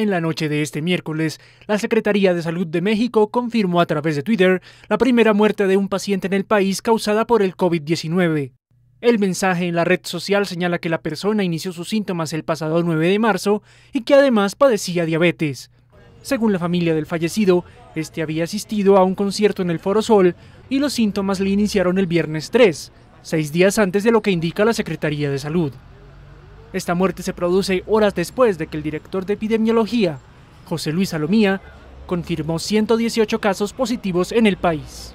En la noche de este miércoles, la Secretaría de Salud de México confirmó a través de Twitter la primera muerte de un paciente en el país causada por el COVID-19. El mensaje en la red social señala que la persona inició sus síntomas el pasado 9 de marzo y que además padecía diabetes. Según la familia del fallecido, este había asistido a un concierto en el Foro Sol y los síntomas le iniciaron el viernes 3, seis días antes de lo que indica la Secretaría de Salud. Esta muerte se produce horas después de que el director de epidemiología, José Luis Salomía, confirmó 118 casos positivos en el país.